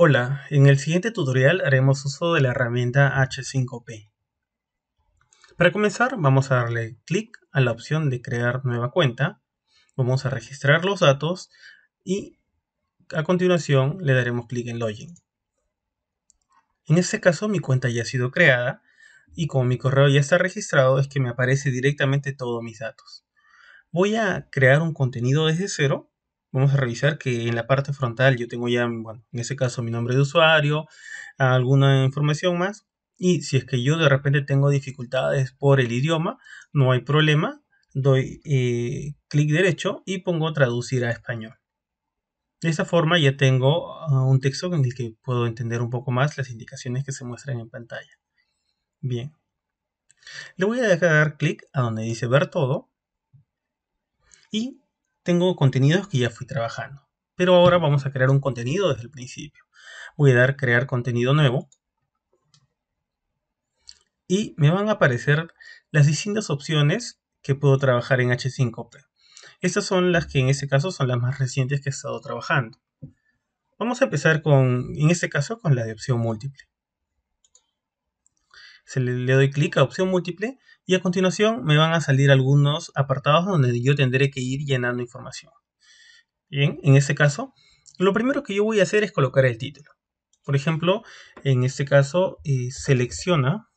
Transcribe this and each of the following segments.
Hola, en el siguiente tutorial haremos uso de la herramienta H5P. Para comenzar vamos a darle clic a la opción de crear nueva cuenta, vamos a registrar los datos y a continuación le daremos clic en Login. En este caso mi cuenta ya ha sido creada y como mi correo ya está registrado es que me aparece directamente todos mis datos. Voy a crear un contenido desde cero Vamos a revisar que en la parte frontal yo tengo ya, bueno, en ese caso mi nombre de usuario, alguna información más. Y si es que yo de repente tengo dificultades por el idioma, no hay problema. Doy eh, clic derecho y pongo traducir a español. De esa forma ya tengo ah, un texto en el que puedo entender un poco más las indicaciones que se muestran en pantalla. Bien. Le voy a dejar clic a donde dice ver todo. Y tengo contenidos que ya fui trabajando. Pero ahora vamos a crear un contenido desde el principio. Voy a dar crear contenido nuevo. Y me van a aparecer las distintas opciones que puedo trabajar en H5P. Estas son las que en este caso son las más recientes que he estado trabajando. Vamos a empezar con, en este caso, con la de opción múltiple. Se le doy clic a opción múltiple y a continuación me van a salir algunos apartados donde yo tendré que ir llenando información. Bien, en este caso, lo primero que yo voy a hacer es colocar el título. Por ejemplo, en este caso, eh, selecciona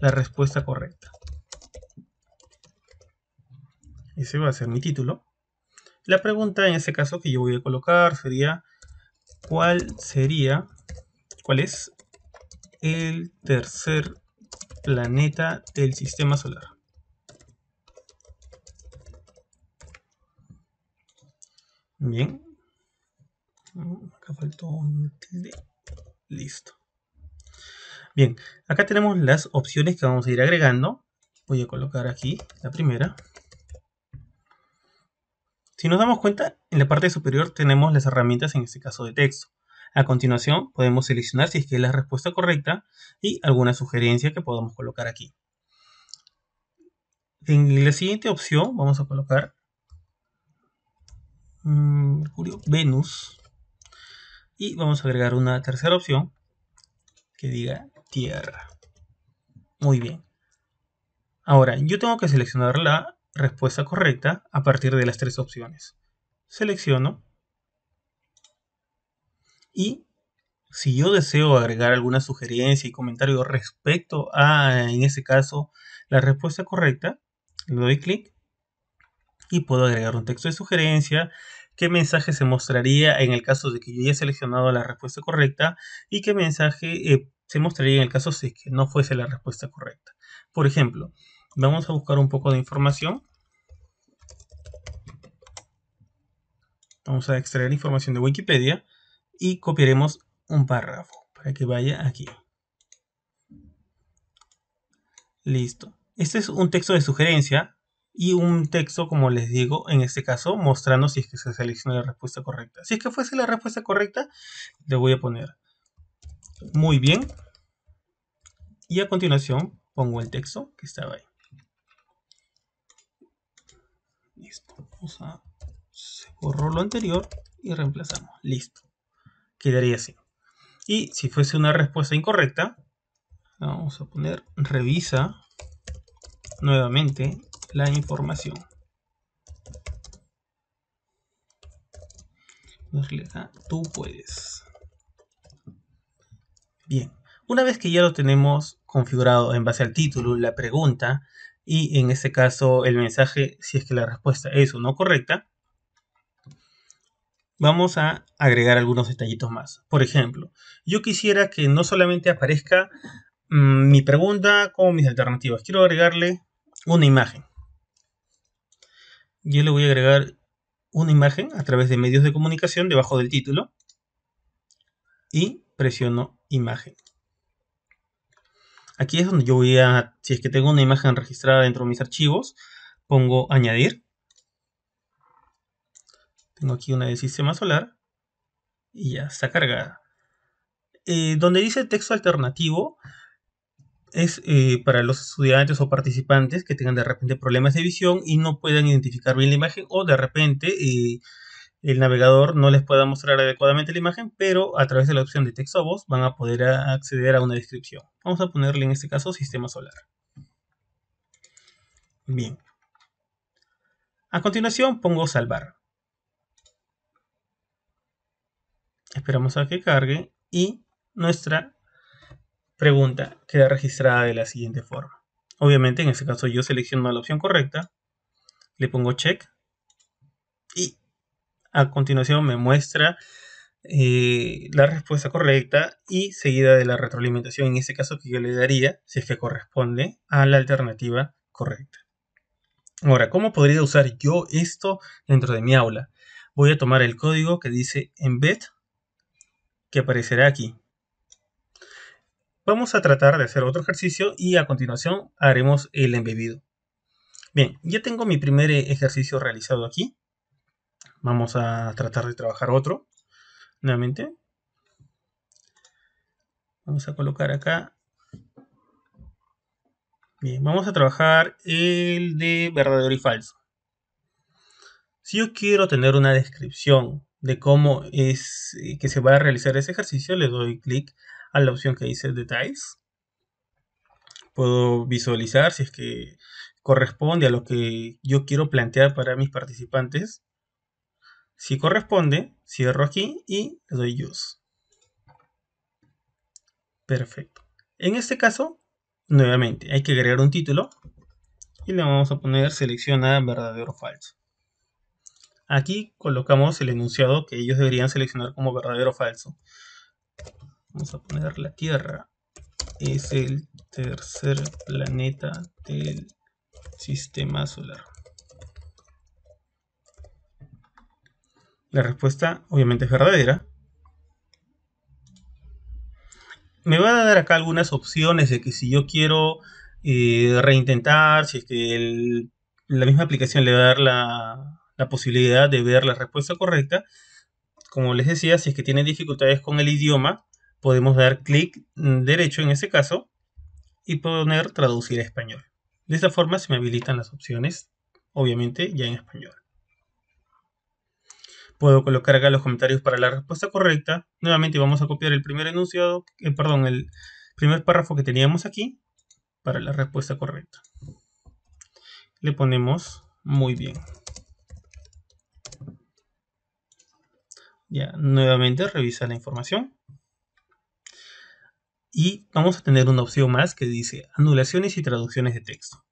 la respuesta correcta. Ese va a ser mi título. La pregunta en este caso que yo voy a colocar sería, ¿cuál sería, cuál es el tercer planeta del sistema solar. Bien. Acá faltó un tilde. Listo. Bien, acá tenemos las opciones que vamos a ir agregando. Voy a colocar aquí la primera. Si nos damos cuenta, en la parte superior tenemos las herramientas, en este caso de texto. A continuación, podemos seleccionar si es que es la respuesta correcta y alguna sugerencia que podamos colocar aquí. En la siguiente opción vamos a colocar mm, Venus y vamos a agregar una tercera opción que diga Tierra. Muy bien. Ahora, yo tengo que seleccionar la respuesta correcta a partir de las tres opciones. Selecciono y si yo deseo agregar alguna sugerencia y comentario respecto a, en ese caso, la respuesta correcta, le doy clic y puedo agregar un texto de sugerencia, qué mensaje se mostraría en el caso de que yo haya seleccionado la respuesta correcta y qué mensaje eh, se mostraría en el caso de que no fuese la respuesta correcta. Por ejemplo, vamos a buscar un poco de información. Vamos a extraer información de Wikipedia y copiaremos un párrafo para que vaya aquí. Listo. Este es un texto de sugerencia y un texto, como les digo, en este caso, mostrando si es que se seleccionó la respuesta correcta. Si es que fuese la respuesta correcta, le voy a poner muy bien. Y a continuación pongo el texto que estaba ahí. Listo. Vamos a lo anterior y reemplazamos. Listo quedaría así. Y si fuese una respuesta incorrecta, vamos a poner revisa nuevamente la información. tú puedes. Bien, una vez que ya lo tenemos configurado en base al título, la pregunta y en este caso el mensaje si es que la respuesta es o no correcta, vamos a agregar algunos detallitos más. Por ejemplo, yo quisiera que no solamente aparezca mm, mi pregunta con mis alternativas, quiero agregarle una imagen. Yo le voy a agregar una imagen a través de medios de comunicación debajo del título y presiono imagen. Aquí es donde yo voy a, si es que tengo una imagen registrada dentro de mis archivos, pongo añadir tengo aquí una del sistema solar y ya está cargada. Eh, donde dice texto alternativo es eh, para los estudiantes o participantes que tengan de repente problemas de visión y no puedan identificar bien la imagen o de repente eh, el navegador no les pueda mostrar adecuadamente la imagen, pero a través de la opción de texto a voz van a poder acceder a una descripción. Vamos a ponerle en este caso sistema solar. Bien. A continuación pongo salvar. Esperamos a que cargue y nuestra pregunta queda registrada de la siguiente forma. Obviamente en este caso yo selecciono la opción correcta, le pongo check y a continuación me muestra eh, la respuesta correcta y seguida de la retroalimentación en este caso que yo le daría si es que corresponde a la alternativa correcta. Ahora, ¿cómo podría usar yo esto dentro de mi aula? Voy a tomar el código que dice embed que aparecerá aquí. Vamos a tratar de hacer otro ejercicio y a continuación haremos el embebido. Bien, ya tengo mi primer ejercicio realizado aquí. Vamos a tratar de trabajar otro. Nuevamente. Vamos a colocar acá. Bien, vamos a trabajar el de verdadero y falso. Si yo quiero tener una descripción de cómo es eh, que se va a realizar ese ejercicio, le doy clic a la opción que dice Details. Puedo visualizar si es que corresponde a lo que yo quiero plantear para mis participantes. Si corresponde, cierro aquí y le doy Use. Perfecto. En este caso, nuevamente, hay que agregar un título y le vamos a poner selecciona verdadero o falso. Aquí colocamos el enunciado que ellos deberían seleccionar como verdadero o falso. Vamos a poner la Tierra. Es el tercer planeta del sistema solar. La respuesta obviamente es verdadera. Me va a dar acá algunas opciones de que si yo quiero eh, reintentar, si es que la misma aplicación le va a dar la, la posibilidad de ver la respuesta correcta. Como les decía, si es que tienen dificultades con el idioma, podemos dar clic derecho en ese caso y poner traducir a español. De esta forma se me habilitan las opciones, obviamente ya en español. Puedo colocar acá los comentarios para la respuesta correcta. Nuevamente vamos a copiar el primer enunciado, eh, perdón, el primer párrafo que teníamos aquí para la respuesta correcta. Le ponemos muy bien. Ya, nuevamente revisa la información. Y vamos a tener una opción más que dice anulaciones y traducciones de texto.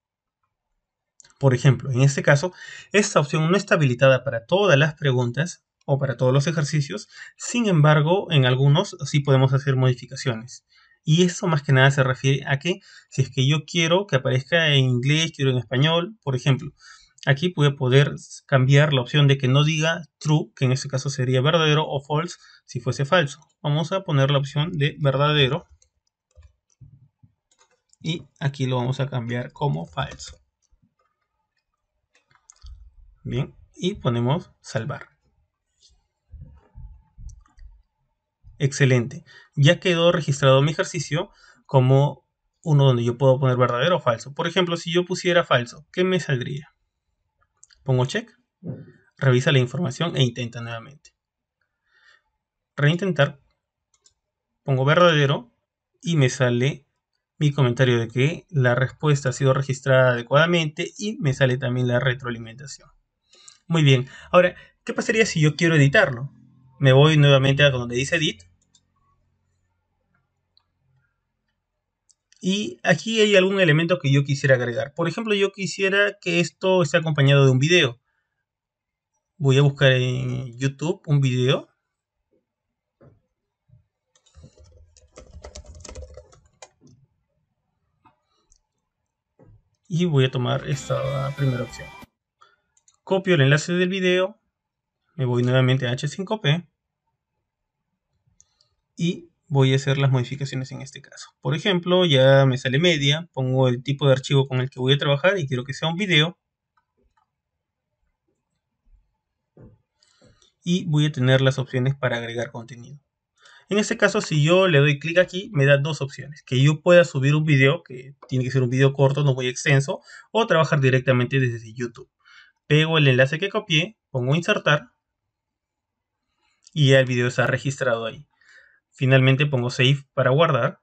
Por ejemplo, en este caso, esta opción no está habilitada para todas las preguntas o para todos los ejercicios, sin embargo, en algunos sí podemos hacer modificaciones. Y eso más que nada se refiere a que si es que yo quiero que aparezca en inglés, quiero en español, por ejemplo, Aquí voy a poder cambiar la opción de que no diga true, que en este caso sería verdadero, o false, si fuese falso. Vamos a poner la opción de verdadero. Y aquí lo vamos a cambiar como falso. Bien, y ponemos salvar. Excelente. Ya quedó registrado mi ejercicio como uno donde yo puedo poner verdadero o falso. Por ejemplo, si yo pusiera falso, ¿qué me saldría? Pongo check. Revisa la información e intenta nuevamente. Reintentar. Pongo verdadero y me sale mi comentario de que la respuesta ha sido registrada adecuadamente y me sale también la retroalimentación. Muy bien, ahora, ¿qué pasaría si yo quiero editarlo? Me voy nuevamente a donde dice edit Y aquí hay algún elemento que yo quisiera agregar. Por ejemplo, yo quisiera que esto esté acompañado de un video. Voy a buscar en YouTube un video. Y voy a tomar esta primera opción. Copio el enlace del video. Me voy nuevamente a H5P. Y voy a hacer las modificaciones en este caso. Por ejemplo, ya me sale media, pongo el tipo de archivo con el que voy a trabajar y quiero que sea un video. Y voy a tener las opciones para agregar contenido. En este caso, si yo le doy clic aquí, me da dos opciones. Que yo pueda subir un video, que tiene que ser un video corto, no muy extenso, o trabajar directamente desde YouTube. Pego el enlace que copié, pongo insertar, y ya el video está registrado ahí. Finalmente pongo save para guardar.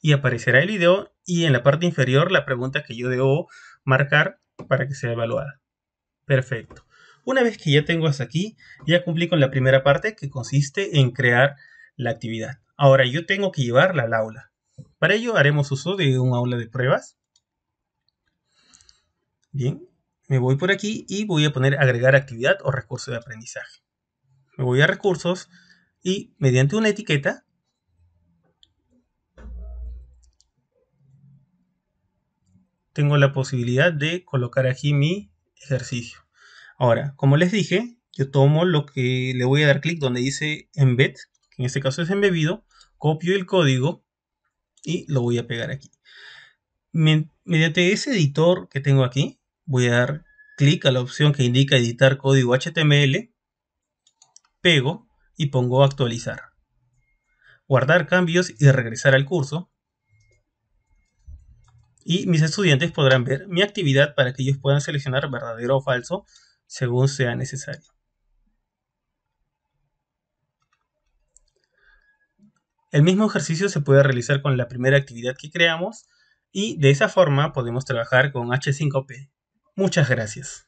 Y aparecerá el video y en la parte inferior la pregunta que yo debo marcar para que sea evaluada. Perfecto. Una vez que ya tengo hasta aquí, ya cumplí con la primera parte que consiste en crear la actividad. Ahora yo tengo que llevarla al aula. Para ello haremos uso de un aula de pruebas. Bien, me voy por aquí y voy a poner agregar actividad o recurso de aprendizaje me voy a recursos y mediante una etiqueta tengo la posibilidad de colocar aquí mi ejercicio. Ahora, como les dije, yo tomo lo que le voy a dar clic donde dice embed, que en este caso es embebido, copio el código y lo voy a pegar aquí. Mediante ese editor que tengo aquí, voy a dar clic a la opción que indica editar código HTML pego y pongo actualizar. Guardar cambios y regresar al curso. Y mis estudiantes podrán ver mi actividad para que ellos puedan seleccionar verdadero o falso según sea necesario. El mismo ejercicio se puede realizar con la primera actividad que creamos y de esa forma podemos trabajar con H5P. Muchas gracias.